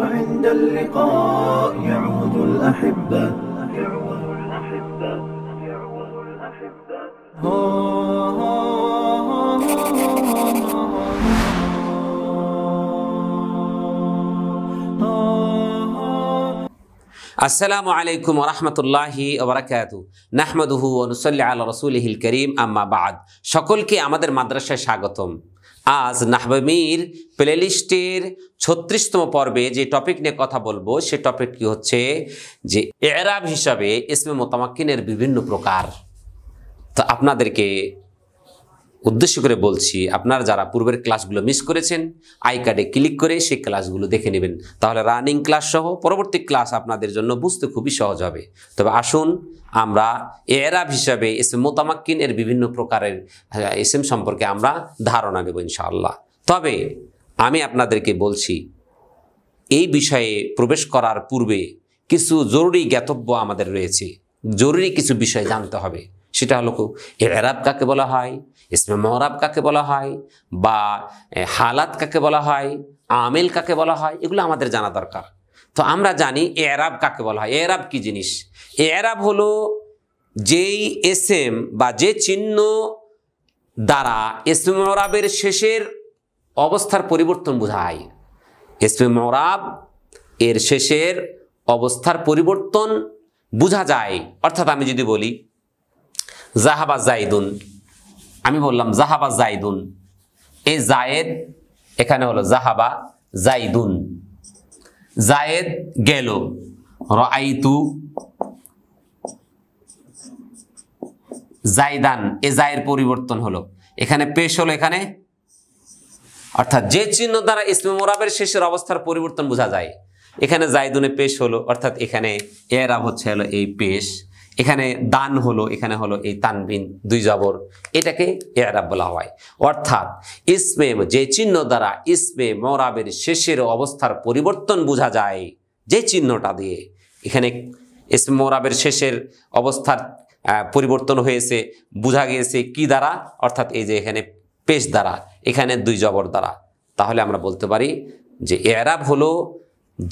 وعند اللقاء يعود الأحبة السلام عليكم ورحمة الله وبركاته نحمده ونصلي على رسوله الكريم أما بعد شكل أمدر مدرسة شاغتم আজ নাহবামির প্লেলিস্টের ছত্রিশতম পর্বে যে টপিক নিয়ে কথা বলবো সে টপিকটি হচ্ছে যে এরাব হিসাবে ইসমে মোতামাক্কিনের বিভিন্ন প্রকার তো আপনাদেরকে উদ্দেশ্য করে বলছি আপনারা যারা পূর্বের ক্লাসগুলো মিস করেছেন আই কার্ডে ক্লিক করে সেই ক্লাসগুলো দেখে নেবেন তাহলে রানিং ক্লাস সহ পরবর্তী ক্লাস আপনাদের জন্য বুঝতে খুবই সহজ হবে তবে আসুন আমরা এরাব হিসাবে এস এম মোতামাক্কিন এর বিভিন্ন প্রকারের এস এম সম্পর্কে আমরা ধারণা নেব ইনশাআল্লাহ তবে আমি আপনাদেরকে বলছি এই বিষয়ে প্রবেশ করার পূর্বে কিছু জরুরি জ্ঞাতব্য আমাদের রয়েছে জরুরি কিছু বিষয় জানতে হবে সেটা হলো এরাব কাকে বলা হয় ইসমে মহরাব কাকে বলা হয় বা হালাত কাকে বলা হয় আমেল কাকে বলা হয় এগুলো আমাদের জানা দরকার তো আমরা জানি এরাব কাকে বলা হয় এরাব কি জিনিস এরাব হলো যেই এসএম বা যে চিহ্ন দ্বারা ইসমে মহরাবের শেষের অবস্থার পরিবর্তন বোঝায় ইসমে মহরাব এর শেষের অবস্থার পরিবর্তন বোঝা যায় অর্থাৎ আমি যদি বলি জাহাবা জাইদুন আমি বললাম জাহাবা জাইদুন এ জায়েদ এখানে হলো জাহাবা জাইদুন জায়েদ গেল রাইতু জাইদান এ জায়ের পরিবর্তন হলো এখানে পেশ হলো এখানে অর্থাৎ যে চিহ্ন দ্বারা ইসমে মোরাবের শেষের অবস্থার পরিবর্তন বোঝা যায় এখানে জাইদুনে পেশ হলো অর্থাৎ এখানে এরাব হচ্ছে হলো এই পেশ এখানে দান হলো এখানে হলো এই তানবিন দুই জবর এটাকে এরা বলা হয় অর্থাৎ ইসমে যে চিহ্ন দ্বারা ইসমে মরাবের শেষের অবস্থার পরিবর্তন বোঝা যায় যে চিহ্নটা দিয়ে এখানে ইসমে মরাবের শেষের অবস্থার পরিবর্তন হয়েছে বোঝা গিয়েছে কি দ্বারা অর্থাৎ এই যে এখানে পেশ দ্বারা এখানে দুই জবর দ্বারা তাহলে আমরা বলতে পারি যে এরাব হলো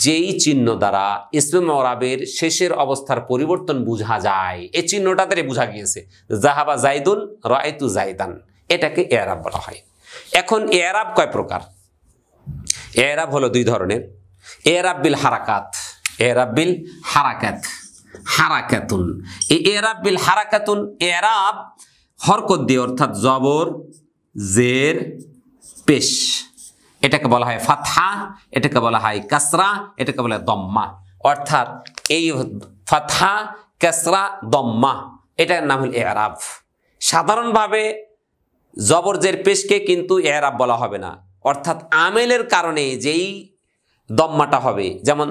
যেই চিহ্ন দ্বারা ইসমে মরাবের শেষের অবস্থার পরিবর্তন বোঝা যায় এই চিহ্নটা দ্বারা বোঝা গিয়েছে জাহাবা জাইদুন রায়তু জাইদান এটাকে এয়ারাব বলা হয় এখন এয়ারাব কয় প্রকার এয়ারাব হলো দুই ধরনের এয়ারাব বিল হারাকাত এয়ারাব বিল হারাকাত হারাকাতুন এই এরাব বিল হারাকাতুন এরাব হরকত দিয়ে অর্থাৎ জবর জের পেশ এটাকে বলা হয় ফাথা এটাকে বলা হয় কাসরা এটাকে বলা হয় দম্মা অর্থাৎ এই ফাথা কাসরা দম্মা এটার নাম হল এরাব সাধারণভাবে জবরজের পেশকে কিন্তু এরাব বলা হবে না অর্থাৎ আমেলের কারণে যেই দম্মাটা হবে যেমন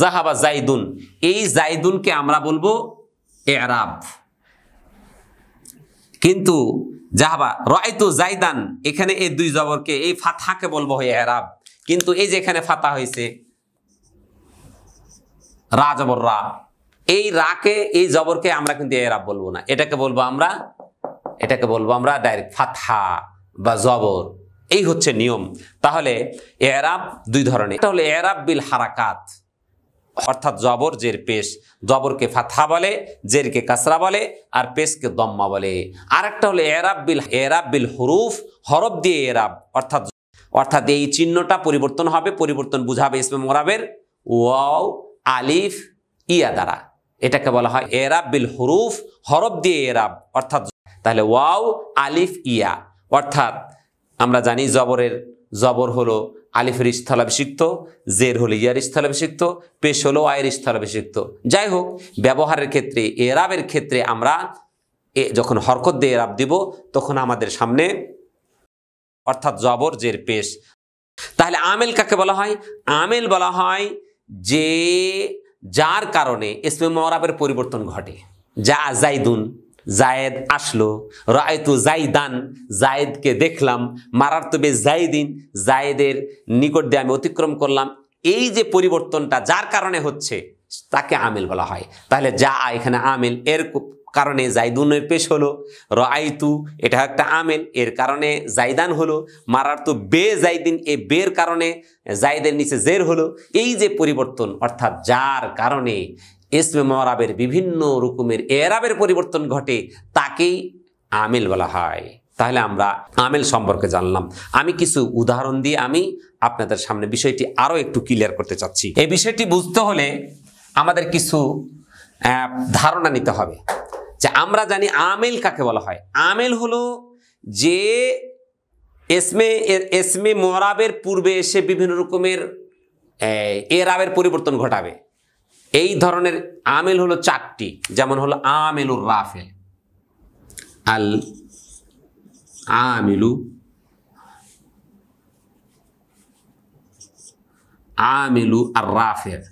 জাহাবা জাইদুন এই জাইদুনকে আমরা বলবো এরাব কিন্তু জাহাবা রয়তু জাইদান এখানে এই দুই জবরকে এই ফাতাকে বলবো হয়ে এরাব কিন্তু এই যে এখানে ফাতা হয়েছে রা জবর রা এই রাকে এই জবরকে আমরা কিন্তু এরাব বলবো না এটাকে বলবো আমরা এটাকে বলবো আমরা ডাইরেক্ট ফাথা বা জবর এই হচ্ছে নিয়ম তাহলে এরাব দুই ধরনের এটা হলো এরাব বিল হারাকাত অর্থাৎ জবর জের পেশ জবরকে ফাথা বলে জেরকে কাসরা বলে আর পেশকে দম্মা বলে আর একটা হলো এরাব বিল এরাব বিল হরুফ হরফ দিয়ে এরাব অর্থাৎ অর্থাৎ এই চিহ্নটা পরিবর্তন হবে পরিবর্তন বুঝাবে ইসমে মোরাবের ওয়াও আলিফ ইয়া দ্বারা এটাকে বলা হয় এরাব বিল হরুফ হরফ দিয়ে এরাব অর্থাৎ তাহলে ওয়াও আলিফ ইয়া অর্থাৎ আমরা জানি জবরের জবর হলো আলিফের স্থলাভিষিক্ত জের হলো ইয়ার স্থলাভিষিক্ত পেশ হলো আয়ের স্থলাভিষিক্ত যাই হোক ব্যবহারের ক্ষেত্রে এরাবের ক্ষেত্রে আমরা এ যখন হরকত দিয়ে এরাব দিব তখন আমাদের সামনে অর্থাৎ জবর জের পেশ তাহলে আমেল কাকে বলা হয় আমেল বলা হয় যে যার কারণে ইসমে মরাবের পরিবর্তন ঘটে যা জাইদুন জায়েদ আসলো রায়তু জাইদান জায়েদকে দেখলাম মারার তবে জাইদিন জায়েদের নিকট দিয়ে আমি অতিক্রম করলাম এই যে পরিবর্তনটা যার কারণে হচ্ছে তাকে আমিল বলা হয় তাহলে যা এখানে আমিল এর কারণে জাইদুনের পেশ হলো র আইতু এটা একটা আমেল এর কারণে জাইদান হলো মারার তো বে জাইদিন এ বের কারণে জাইদের নিচে জের হলো এই যে পরিবর্তন অর্থাৎ যার কারণে ইসমে মরাবের বিভিন্ন রকমের এরাবের পরিবর্তন ঘটে তাকেই আমিল বলা হয় তাহলে আমরা আমেল সম্পর্কে জানলাম আমি কিছু উদাহরণ দিয়ে আমি আপনাদের সামনে বিষয়টি আরও একটু ক্লিয়ার করতে চাচ্ছি এই বিষয়টি বুঝতে হলে আমাদের কিছু ধারণা নিতে হবে যে আমরা জানি আমেল কাকে বলা হয় আমেল হলো যে এসমে এসমে মরাবের পূর্বে এসে বিভিন্ন রকমের এরাবের পরিবর্তন ঘটাবে এই ধরনের আমেল হলো চারটি যেমন হলো আমেলুর রাফেল আল আমিলু আমিলু আর রাফেল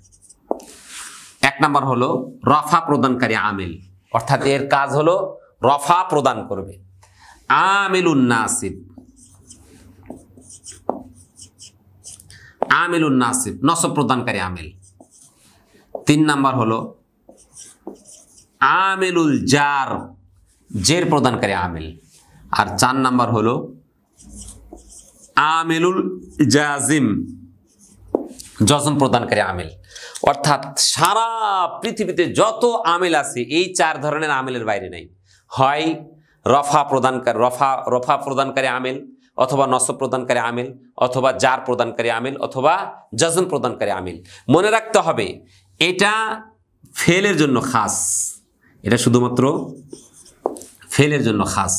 এক নম্বর হলো রফা প্রদানকারী আমিল অর্থাৎ এর কাজ হলো রফা প্রদান করবে আমিলুন নাসিব আমিলুন নাসিব নস প্রদানকারী আমিল তিন নাম্বার হলো আমেলুল জার জের প্রদানকারী আমেল আর চার নাম্বার হলো আমেলুল জাজিম যজন প্রদানকারী আমিল অর্থাৎ সারা পৃথিবীতে যত আমিল আছে এই চার ধরনের আমেলের বাইরে নাই হয় রফা প্রদানকারী রফা রফা প্রদানকারী আমিল অথবা নসব প্রদানকারী আমিল অথবা জার প্রদানকারী আমিল অথবা জজন প্রদানকারী আমিল মনে রাখতে হবে এটা ফেলের জন্য খাস এটা শুধুমাত্র ফেলের জন্য খাস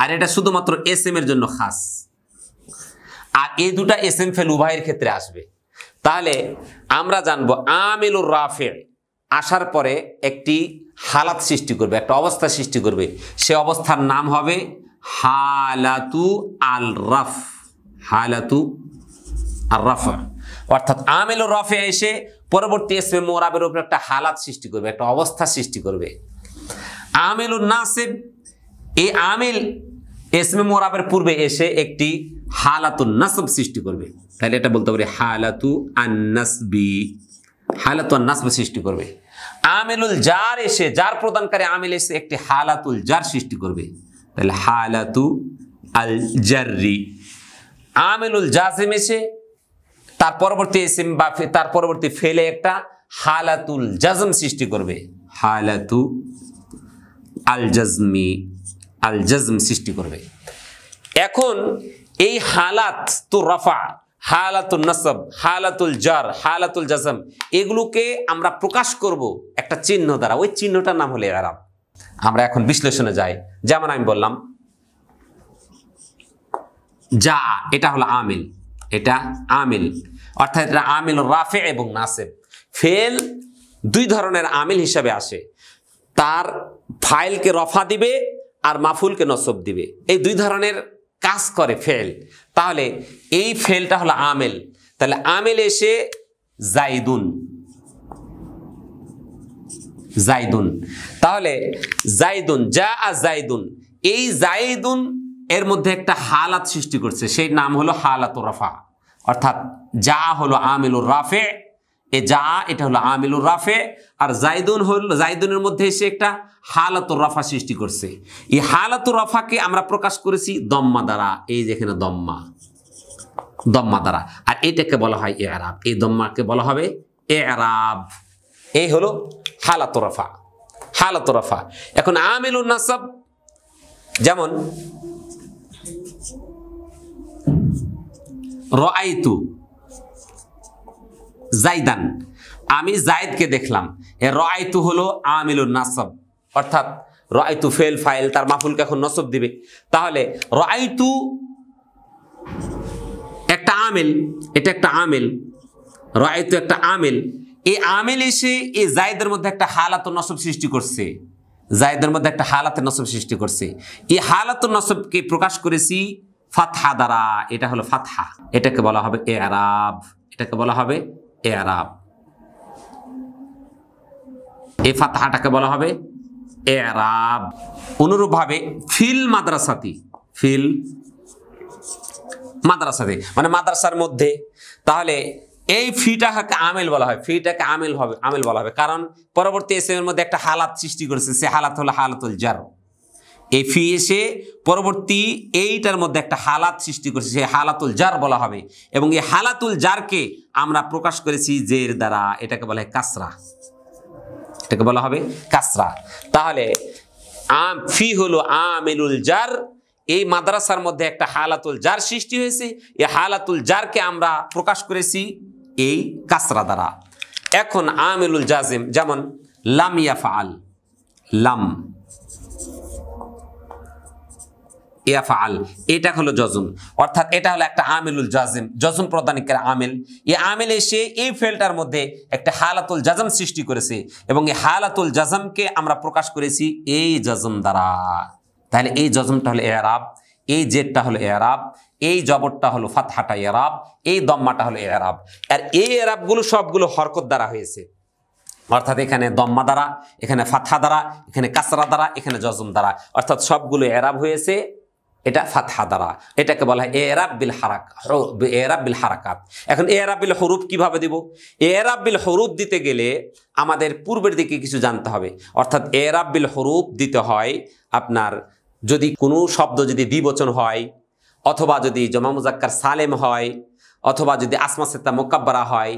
আর এটা শুধুমাত্র এস এর জন্য খাস আর এই দুটা এস এম ফেল উভয়ের ক্ষেত্রে আসবে তাহলে আমরা জানবো আমেলুর রাফেল আসার পরে একটি হালাত সৃষ্টি করবে একটা অবস্থা সৃষ্টি করবে সে অবস্থার নাম হবে হালাতু আল রাফ হালাতু আর রাফা অর্থাৎ আমেলুর রাফে এসে পরবর্তী এসমে মোরাবের উপর একটা হালাত সৃষ্টি করবে একটা অবস্থা সৃষ্টি করবে আমিল নাসিব এই আমিল এসমে মোরাবের পূর্বে এসে একটি হালাতুন নাসব সৃষ্টি করবে তাহলে এটা বলতে পারি হালাতু আন্নাসবি হালাতু আন্নাসব সৃষ্টি করবে আমিলুল জার এসে যার প্রদানকারী আমিল এসে একটি হালাতুল জার সৃষ্টি করবে তাহলে হালাতু আল জারি আমিলুল জাসিম এসে তার পরবর্তী এসিম বা তার পরবর্তী ফেলে একটা হালাতুল জাজম সৃষ্টি করবে হালাতু আল জাজমি আল জাজম সৃষ্টি করবে এখন এই হালাত তো রফা হালাতুল নসব হালাতুল জার হালাতুল জাজম এগুলোকে আমরা প্রকাশ করব একটা চিহ্ন দ্বারা ওই চিহ্নটার নাম হলে আরাম আমরা এখন বিশ্লেষণে যাই যেমন আমি বললাম যা এটা হলো আমিল এটা আমিল অর্থাৎ এটা আমিল রাফে এবং নাসেব ফেল দুই ধরনের আমিল হিসাবে আসে তার ফাইলকে রফা দিবে আর মাফুলকে নসব দিবে এই দুই ধরনের কাজ করে ফেল তাহলে এই ফেলটা হলো আমেল তাহলে আমেল এসে জাইদুন জাইদুন তাহলে জাইদুন যা আর জাইদুন এই জাইদুন এর মধ্যে একটা হালাত সৃষ্টি করছে সেই নাম হলো হালাত রাফা অর্থাৎ যা হলো আমিলুর রাফে এ যা এটা হলো আমিলুর রাফে আর জাইদুন হল জাইদুনের মধ্যে এসে একটা হালাতুর রাফা সৃষ্টি করছে এই হালাতুর রাফাকে আমরা প্রকাশ করেছি দম্মা দ্বারা এই যেখানে দম্মা দম্মা দ্বারা আর এটাকে বলা হয় এ আরাব এই দম্মাকে বলা হবে এ আরাব এই হলো হালাতুর রাফা হালাতুর রাফা এখন আমিলুর নাসাব যেমন রায়তু জাইদান আমি জায়দকে দেখলাম এ রআইতু হলো আমিলুন নাসব অর্থাৎ রায়তু ফেল ফাইল তার মাফুলকে এখন নসব দিবে তাহলে রআইতু একটা আমিল এটা একটা আমিল রায়তু একটা আমিল এই আমিল এসে এই জায়দের মধ্যে একটা হালাত নসব সৃষ্টি করছে জায়দের মধ্যে একটা হালাতের নসব সৃষ্টি করছে এই হালাত নসবকে প্রকাশ করেছি ফাতহা দ্বারা এটা হলো ফাতহা এটাকে বলা হবে এ আরাব এটাকে বলা হবে এ আরাব এ ফাতহাটাকে বলা হবে এ আরাব অনুরূপভাবে ফিল মাদ্রাসাতি ফিল মাদ্রাসাতে মানে মাদ্রাসার মধ্যে তাহলে এই ফিটাকে আমেল বলা হয় ফিটাকে আমেল হবে আমেল বলা হবে কারণ পরবর্তী এসএমের মধ্যে একটা হালাত সৃষ্টি করেছে সে হালাত হলো হালাতুল জার এফি ফি এসে পরবর্তী এইটার মধ্যে একটা হালাত সৃষ্টি করেছে সেই হালাতুল জার বলা হবে এবং এই হালাতুল জারকে আমরা প্রকাশ করেছি জের দ্বারা এটাকে বলা হয় কাসরা এটাকে বলা হবে কাসরা তাহলে আম ফি হলো আমেলুল জার এই মাদ্রাসার মধ্যে একটা হালাতুল জার সৃষ্টি হয়েছে এই হালাতুল জারকে আমরা প্রকাশ করেছি এই কাসরা দ্বারা এখন আমেলুল জাজিম যেমন লাম ইয়াফাল লাম ইয়াফাল এটা হলো জজম অর্থাৎ এটা হলো একটা আমিলুল জাজম জজম প্রদানকার আমিল এই আমিল এসে এই ফেলটার মধ্যে একটা হালাতুল জাজম সৃষ্টি করেছে এবং এই হালাতুল জাজমকে আমরা প্রকাশ করেছি এই জজম দ্বারা তাহলে এই জজমটা হলো এরাব এই জেটটা হলো এরাব এই জবরটা হলো ফাতহাটা এরাব এই দম্মাটা হলো এরাব আর এই এরাবগুলো সবগুলো হরকত দ্বারা হয়েছে অর্থাৎ এখানে দম্মা দ্বারা এখানে ফাথা দ্বারা এখানে কাসরা দ্বারা এখানে জজম দ্বারা অর্থাৎ সবগুলো এরাব হয়েছে এটা ফাতহা দ্বারা এটাকে বলা হয় এরাবিল হারাক এরাবিল হারাকাত এখন এরাবিল হরুপ কিভাবে দিব এরাবিল হরুপ দিতে গেলে আমাদের পূর্বের দিকে কিছু জানতে হবে অর্থাৎ এরাবিল হরুপ দিতে হয় আপনার যদি কোনো শব্দ যদি দ্বিবচন হয় অথবা যদি জমা মুজাক্কার সালেম হয় অথবা যদি আসমা সেতা মোকাব্বারা হয়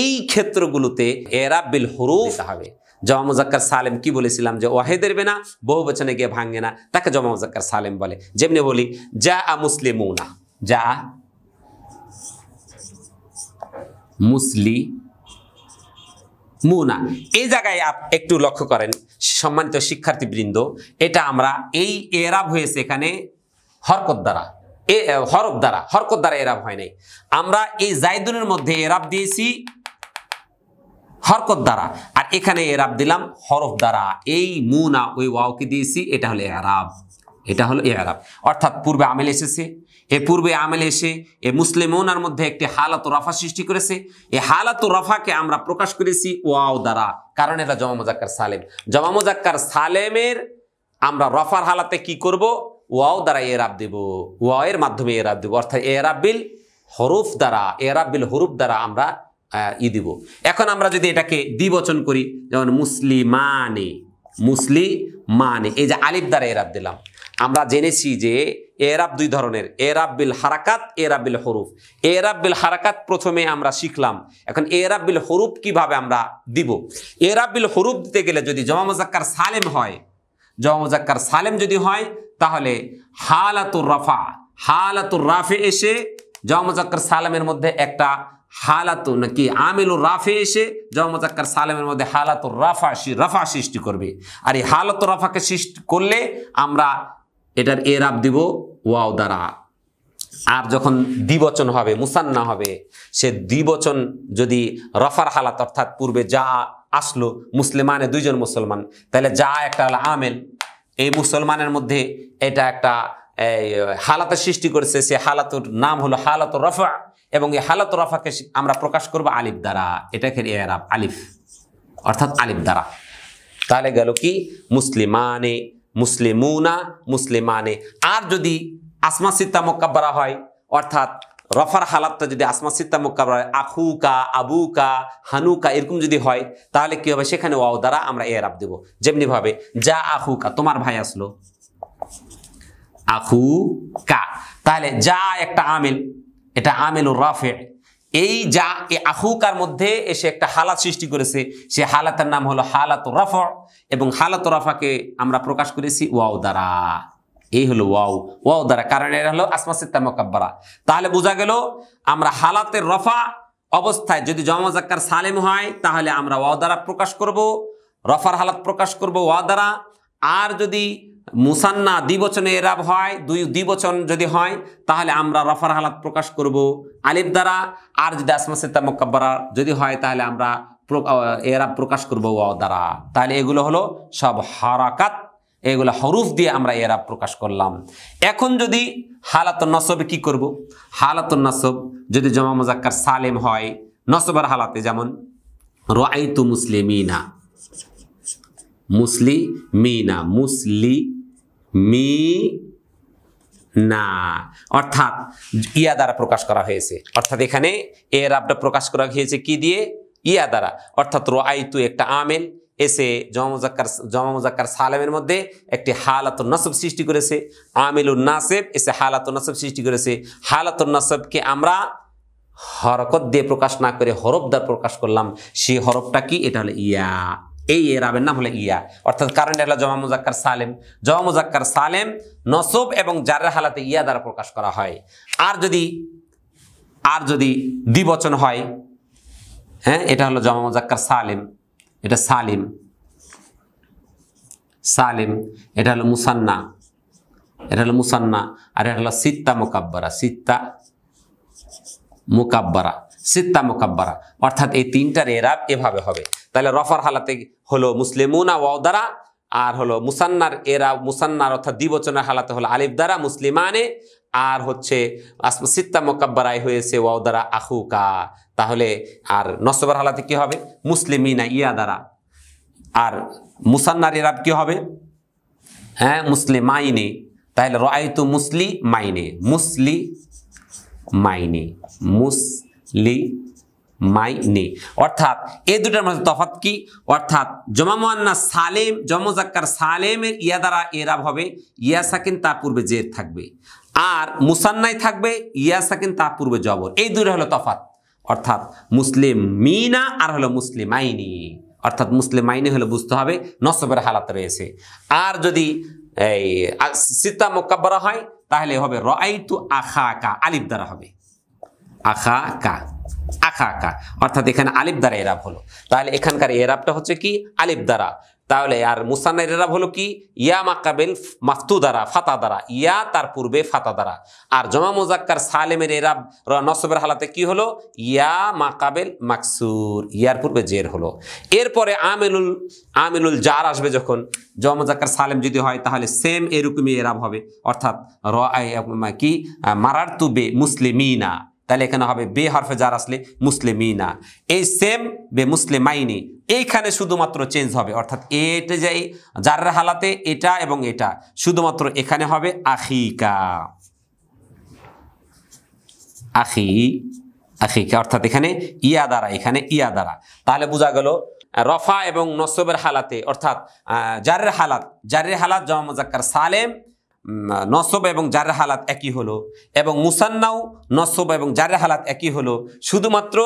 এই ক্ষেত্রগুলোতে এরাবিল হরুপ হবে জমা মুজাক্কার সালেম কি বলেছিলাম যে দেবে না বহু বচনে গিয়ে ভাঙে না তাকে জমা মুজাক্কার সালেম বলে যেমনি বলি যা আ না যা মুসলি মুনা এই জায়গায় আপ একটু লক্ষ্য করেন সম্মানিত শিক্ষার্থীবৃন্দ এটা আমরা এই এরাব হয়েছে এখানে হরকত দ্বারা এ হরফ দ্বারা হরকত দ্বারা এরাব হয় নাই আমরা এই জাইদুনের মধ্যে এরাব দিয়েছি হরকত দ্বারা এখানে এরাব দিলাম হরফ দ্বারা এই মু না ওই ওয়াওকে দিয়েছি এটা হলো এরাব এটা হলো এরাব অর্থাৎ পূর্বে আমেল এসেছে এ পূর্বে আমেল এসে এ মুসলিমনার মধ্যে একটি হালাত রাফা সৃষ্টি করেছে এ হালাত রাফাকে আমরা প্রকাশ করেছি ওয়াও দ্বারা কারণ এটা জমা মোজাক্কার সালেম জমা মোজাক্কার সালেমের আমরা রফার হালাতে কি করব ওয়াও দ্বারা এরাব দেব ওয়াও এর মাধ্যমে এরাব দেব অর্থাৎ এরাবিল হরুফ দ্বারা এরাবিল হরুফ দ্বারা আমরা ই দিব এখন আমরা যদি এটাকে দ্বিবচন করি যেমন মুসলিমানে মুসলিমানে মানে এই যে আলিফ দ্বারা এরাব দিলাম আমরা জেনেছি যে এরাব দুই ধরনের এরাব্বিল হারাকাত এরাব হরুফ এরাব হারাকাত প্রথমে আমরা শিখলাম এখন এরাব হরুফ কিভাবে আমরা দিব এরাব হরুফ দিতে গেলে যদি জমা মজাক্কার সালেম হয় জমা মুজাক্কার সালেম যদি হয় তাহলে হালাতুর রাফা হালাতুর রাফে এসে জমা মজাক্কার সালেমের মধ্যে একটা হালাতু নাকি আমিলুর রাফে এসে জহমতাক্কার সালেমের মধ্যে হালাতুর রাফা রাফা সৃষ্টি করবে আর এই হালাত রাফাকে সৃষ্টি করলে আমরা এটার এ রাফ দিব ওয়াও দ্বারা আর যখন দ্বিবচন হবে মুসান্না হবে সে দ্বিবচন যদি রফার হালাত অর্থাৎ পূর্বে যা আসলো মুসলিমানে দুইজন মুসলমান তাহলে যা একটা হলো আমেল এই মুসলমানের মধ্যে এটা একটা হালাতের সৃষ্টি করেছে সে হালাতুর নাম হলো হালাত রফা এবং এই হালত রফাকে আমরা প্রকাশ করব আলিফ দ্বারা এটাকে এরাব আলিফ অর্থাৎ আলিফ দ্বারা তাহলে গেল কি মুসলিমানে মুসলিমুনা মুসলিমানে আর যদি আসমা সিত্তা মোকাব্বারা হয় অর্থাৎ রফার হালাতটা যদি আসমা সিত্তা মোকাব্বারা হয় আখুকা আবুকা হানুকা এরকম যদি হয় তাহলে কি হবে সেখানে ওয়াও দ্বারা আমরা এরাব দেব যেমনিভাবে যা আখুকা তোমার ভাই আসলো আখু কা তাহলে যা একটা আমিল এটা আমেলুর রাফে এই যা এই আহুকার মধ্যে এসে একটা হালাত সৃষ্টি করেছে সে হালাতের নাম হলো হালাত রাফা এবং হালাত রাফাকে আমরা প্রকাশ করেছি ওয়াও দ্বারা এই হলো ওয়াও ওয়াও দ্বারা কারণ এটা হলো আসমাসিত্তা মোকাব্বারা তাহলে বোঝা গেল আমরা হালাতের রফা অবস্থায় যদি জমাজাক্কার সালেম হয় তাহলে আমরা ওয়াও দ্বারা প্রকাশ করব রফার হালাত প্রকাশ করব ওয়া দ্বারা আর যদি মুসান্না দ্বিবচনে এরাব হয় দুই দ্বিবচন যদি হয় তাহলে আমরা রফার হালাত প্রকাশ করব আলিফ দ্বারা আর যদি আসমা সিতা মোকাব্বারা যদি হয় তাহলে আমরা এরাব প্রকাশ করব ও দ্বারা তাহলে এগুলো হলো সব হারাকাত এগুলো হরুফ দিয়ে আমরা এরাব প্রকাশ করলাম এখন যদি হালাত নসবে কি করব হালাত নসব যদি জমা মজাক্কার সালেম হয় নসবের হালাতে যেমন রোয়াইতু মুসলিমিনা মুসলিমিনা মুসলি মি না অর্থাৎ ইয়া দ্বারা প্রকাশ করা হয়েছে অর্থাৎ এখানে এ রাবটা প্রকাশ করা হয়েছে কি দিয়ে ইয়া দ্বারা অর্থাৎ রোয়াইতু একটা আমেল এসে জমাজাক্কার জমাজাক্কার সালামের মধ্যে একটি হালাত নসব সৃষ্টি করেছে আমেল নাসেব এসে হালাত নসব সৃষ্টি করেছে হালাত নাসবকে আমরা হরকত দিয়ে প্রকাশ না করে হরফ দ্বার প্রকাশ করলাম সেই হরফটা কি এটা হলো ইয়া এই এ রাবের নাম হলো ইয়া অর্থাৎ কারণটা হলো জমা মুজাক্কার সালেম জমা মুজাক্কার সালেম নসব এবং জারের হালাতে ইয়া দ্বারা প্রকাশ করা হয় আর যদি আর যদি দ্বিবচন হয় হ্যাঁ এটা হলো জমা মুজাক্কার সালেম এটা সালিম সালেম এটা হলো মুসান্না এটা হলো মুসান্না আর এটা হলো সিত্তা মোকাব্বারা সিত্তা মোকাব্বারা সিত্তা মোকাব্বারা অর্থাৎ এই তিনটার এরাব এভাবে হবে তাহলে রফার হালাতে হলো মুসলিমুনা ওয়াও দ্বারা আর হলো মুসান্নার এরা মুসান্নার অর্থাৎ দ্বিবচনের হালাতে হলো আলিফ দ্বারা মুসলিমানে আর হচ্ছে সিত্তা মোকাব্বারায় হয়েছে ওয়াও দ্বারা আহুকা তাহলে আর নসবার হালাতে কি হবে মুসলিমিনা ইয়া দ্বারা আর মুসান্নার এরা কি হবে হ্যাঁ মুসলিমাইনে তাহলে রায়তু মুসলি মাইনে মুসলি মাইনে মুসলি মাইনে অর্থাৎ এই দুটার মধ্যে তফাত কি অর্থাৎ জমা মোয়ান্না সালেম জমজাক্কার সালেমের ইয়া দ্বারা এরাব হবে ইয়া সাকিন তার পূর্বে জেদ থাকবে আর মুসান্নাই থাকবে ইয়া সাকিন তার পূর্বে জবর এই দুটো হলো তফাত অর্থাৎ মুসলিম মিনা আর হলো মুসলিম আইনি অর্থাৎ মুসলিম আইনি হলে বুঝতে হবে নসবের হালাত রয়েছে আর যদি এই সিতা মোকাব্বরা হয় তাহলে হবে র আইতু আখা আকা আলিফ দ্বারা হবে আখা কা আখা কা অর্থাৎ এখানে আলিফ দ্বারা এরাব হলো তাহলে এখানকার এরাবটা হচ্ছে কি আলিফ দ্বারা তাহলে আর মুসান্নার এরাব হলো কি ইয়া মাকাবেল মাফতু দ্বারা ফাতা দ্বারা ইয়া তার পূর্বে ফাতা দ্বারা আর জমা মুজাক্কার সালেমের এরাব নসবের হালাতে কি হলো ইয়া মাকাবেল মাকসুর ইয়ার পূর্বে জের হলো এরপরে আমেনুল আমেনুল জার আসবে যখন জমা মুজাক্কার সালেম যদি হয় তাহলে সেম এরকমই এরাব হবে অর্থাৎ র কি মারার তুবে মুসলিমিনা তাহলে এখানে হবে বে হরফে যার আসলে মুসলিমিনা এই সেম বে মুসলিমাইনি এইখানে শুধুমাত্র চেঞ্জ হবে অর্থাৎ এটা যাই যার হালাতে এটা এবং এটা শুধুমাত্র এখানে হবে আখিকা আখি আখিকা অর্থাৎ এখানে ইয়া দ্বারা এখানে ইয়া দ্বারা তাহলে বোঝা গেল রফা এবং নসবের হালাতে অর্থাৎ জারের হালাত জারের হালাত জামা মুজাক্কার সালেম নসব এবং জার হালাত একই হলো এবং মুসান্নাও নসব এবং জারের হালাত একই হলো শুধুমাত্র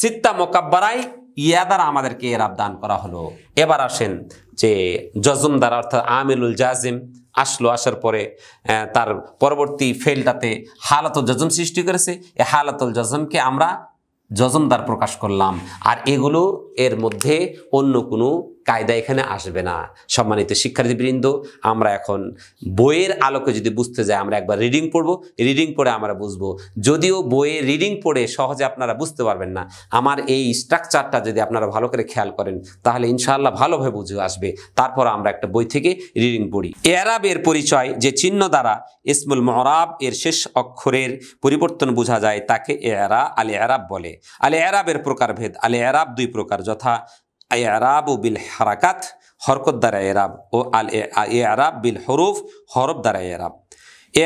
সিত্তা মোকাব্বারাই ইয়া দ্বারা আমাদেরকে এর আবদান করা হলো এবার আসেন যে জজমদার দ্বারা অর্থাৎ আমিরুল জাজিম আসলো আসার পরে তার পরবর্তী ফেলটাতে হালাতুল জজম সৃষ্টি করেছে এ হালাতুল জজমকে আমরা জজমদার প্রকাশ করলাম আর এগুলো এর মধ্যে অন্য কোনো কায়দা এখানে আসবে না সম্মানিত শিক্ষার্থীবৃন্দ আমরা এখন বইয়ের আলোকে যদি বুঝতে যাই আমরা একবার রিডিং পড়ব রিডিং পড়ে আমরা বুঝবো যদিও বইয়ে রিডিং পড়ে সহজে আপনারা বুঝতে পারবেন না আমার এই স্ট্রাকচারটা যদি আপনারা ভালো করে খেয়াল করেন তাহলে ইনশাআল্লাহ ভালোভাবে বুঝে আসবে তারপর আমরা একটা বই থেকে রিডিং পড়ি এরাবের পরিচয় যে চিহ্ন দ্বারা ইসমুল মহরাব এর শেষ অক্ষরের পরিবর্তন বোঝা যায় তাকে এরা আলে এরাব বলে আলে এরাবের প্রকারভেদ আলে এরাব দুই প্রকার যথা إعراب بالحركات حركة در إعراب الإعراب بالحروف حروف در إعراب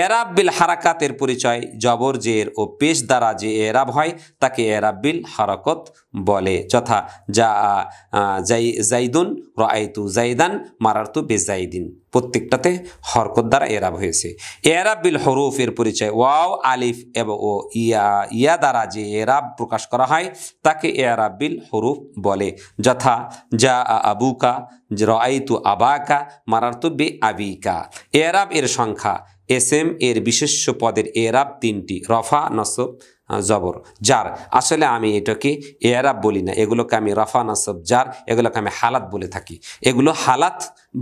এরাব্বিল হারাকাতের পরিচয় জবর জের ও পেশ দ্বারা যে এরাব হয় তাকে এরাব্বিল হারকত হারাকত বলে যথা যা জাই জাইদুন রায়তু জাইদান মারারতু বেজাইদিন প্রত্যেকটাতে হরকত দ্বারা এরাব হয়েছে এরাব হরুফের পরিচয় ওয়াও আলিফ এবং ও ইয়া ইয়া দ্বারা যে এরাব প্রকাশ করা হয় তাকে এরাব হরুফ বলে যথা যা আবুকা রায়তু আবাকা মারারতু বে আবিকা এরাব এর সংখ্যা এস এম এর বিশেষ্য পদের এরাব তিনটি রফা নসব জবর যার আসলে আমি এটাকে এয়ারাব বলি না এগুলোকে আমি রফা নসব যার এগুলোকে আমি হালাত বলে থাকি এগুলো হালাত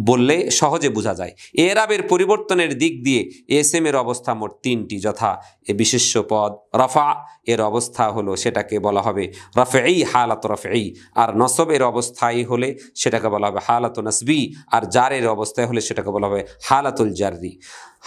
বললে সহজে বোঝা যায় এরাবের পরিবর্তনের দিক দিয়ে এস এম এর অবস্থা মোট তিনটি যথা এ বিশেষ পদ রফা এর অবস্থা হলো সেটাকে বলা হবে রফে এই হালাত রফে এই আর নসব এর অবস্থায় হলে সেটাকে বলা হবে হালাত নসবি আর জারের অবস্থায় হলে সেটাকে বলা হবে হালাতুল জারি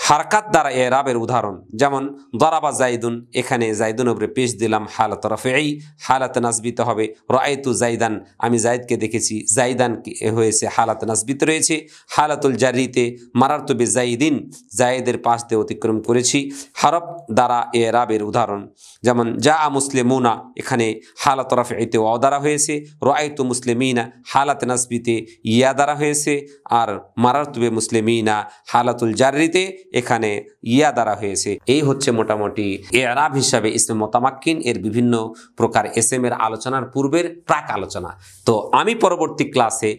হারকাত দ্বারা এ রাবের উদাহরণ যেমন দরাবা জাইদুন এখানে জাইদুন উপরে পেশ দিলাম হালাত এই হালাত নাজবিত হবে রায়তু জাইদান আমি জাইদকে দেখেছি জাইদান হয়েছে হালাত নাজবিত রয়েছে হালাতুল জারিতে মারার তবে জাইদিন জায়েদের পাশ দিয়ে অতিক্রম করেছি হারব দ্বারা এ রাবের উদাহরণ যেমন যা আ মুসলিমুনা এখানে হালাত এতে অ দ্বারা হয়েছে রায়তু মুসলিমিনা হালাত নাজবিতে ইয়া দ্বারা হয়েছে আর মারার তুবে মুসলিমিনা হালাতুল জারিতে এখানে ইয়া দ্বারা হয়েছে এই হচ্ছে মোটামুটি এরাব হিসাবে ইসলাম মোতামাক্কিন এর বিভিন্ন প্রকার এস এর আলোচনার পূর্বের প্রাক আলোচনা তো আমি পরবর্তী ক্লাসে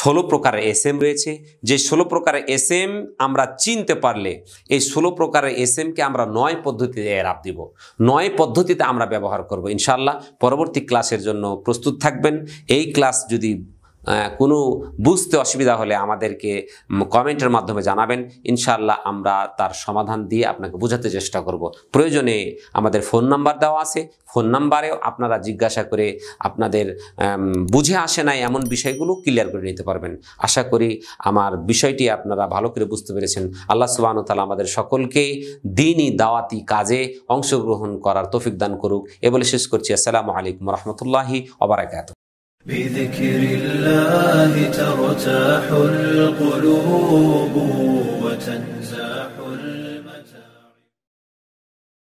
ষোলো প্রকারের এস এম রয়েছে যে ষোলো প্রকারের এস এম আমরা চিনতে পারলে এই ষোলো প্রকারের এস এমকে আমরা নয় পদ্ধতিতে এরাপ দিব নয় পদ্ধতিতে আমরা ব্যবহার করব ইনশাল্লাহ পরবর্তী ক্লাসের জন্য প্রস্তুত থাকবেন এই ক্লাস যদি কোনো বুঝতে অসুবিধা হলে আমাদেরকে কমেন্টের মাধ্যমে জানাবেন ইনশাল্লাহ আমরা তার সমাধান দিয়ে আপনাকে বোঝাতে চেষ্টা করব প্রয়োজনে আমাদের ফোন নাম্বার দেওয়া আছে ফোন নাম্বারেও আপনারা জিজ্ঞাসা করে আপনাদের বুঝে আসে না এমন বিষয়গুলো ক্লিয়ার করে নিতে পারবেন আশা করি আমার বিষয়টি আপনারা ভালো করে বুঝতে পেরেছেন আল্লাহ সুবাহন তালা আমাদের সকলকে দিনই দাওয়াতি কাজে অংশগ্রহণ করার তৌফিক দান করুক এ বলে শেষ করছি আসসালামু আলাইকুম রহমতুল্লাহি অবরাকাত بذكر الله ترتاح القلوب وتنسى